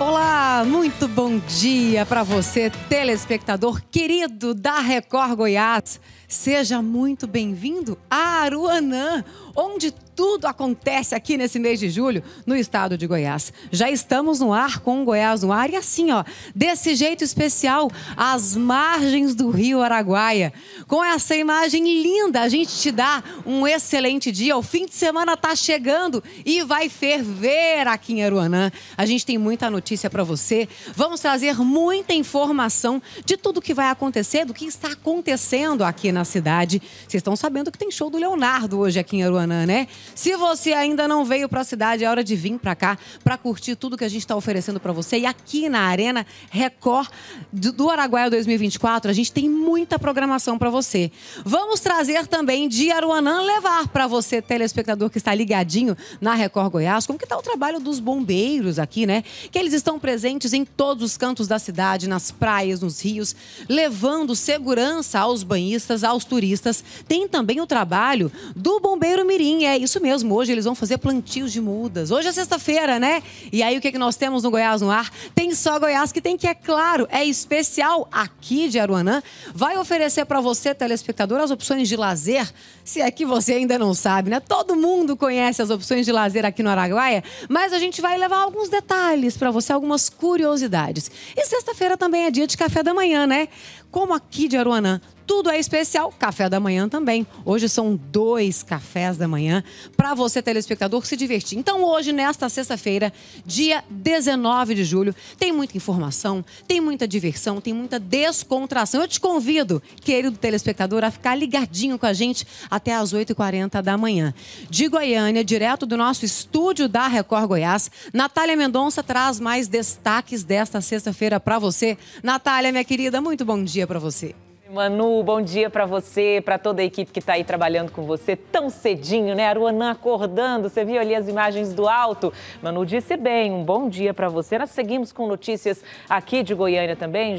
Olá, muito bom dia para você, telespectador querido da Record Goiás. Seja muito bem-vindo a Aruanã, onde tudo acontece aqui nesse mês de julho no estado de Goiás. Já estamos no ar com o Goiás no ar e assim, ó, desse jeito especial, às margens do Rio Araguaia. Com essa imagem linda, a gente te dá um excelente dia. O fim de semana tá chegando e vai ferver aqui em Aruanã. A gente tem muita notícia para você. Vamos trazer muita informação de tudo que vai acontecer, do que está acontecendo aqui na cidade. Vocês estão sabendo que tem show do Leonardo hoje aqui em Aruanã, né? Se você ainda não veio para a cidade, é hora de vir para cá para curtir tudo que a gente está oferecendo para você. E aqui na Arena Record do Araguaia 2024, a gente tem muita programação para você. Vamos trazer também de Aruanã levar para você, telespectador que está ligadinho na Record Goiás, como que está o trabalho dos bombeiros aqui, né? Que eles estão presentes em todos os cantos da cidade, nas praias, nos rios, levando segurança aos banhistas, aos turistas. Tem também o trabalho do bombeiro mirim, é isso isso mesmo. Hoje eles vão fazer plantios de mudas. Hoje é sexta-feira, né? E aí o que, é que nós temos no Goiás no Ar? Tem só Goiás que tem que, é claro, é especial aqui de Aruanã. Vai oferecer para você, telespectador, as opções de lazer, se é que você ainda não sabe, né? Todo mundo conhece as opções de lazer aqui no Araguaia, mas a gente vai levar alguns detalhes para você, algumas curiosidades. E sexta-feira também é dia de café da manhã, né? Como aqui de Aruanã, tudo é especial, café da manhã também. Hoje são dois cafés da manhã para você, telespectador, se divertir. Então, hoje, nesta sexta-feira, dia 19 de julho, tem muita informação, tem muita diversão, tem muita descontração. Eu te convido, querido telespectador, a ficar ligadinho com a gente até as 8h40 da manhã. De Goiânia, direto do nosso estúdio da Record Goiás, Natália Mendonça traz mais destaques desta sexta-feira para você. Natália, minha querida, muito bom dia para você. Manu, bom dia para você, para toda a equipe que está aí trabalhando com você tão cedinho, né? Aruanã acordando, você viu ali as imagens do alto. Manu disse bem, um bom dia para você. Nós seguimos com notícias aqui de Goiânia também.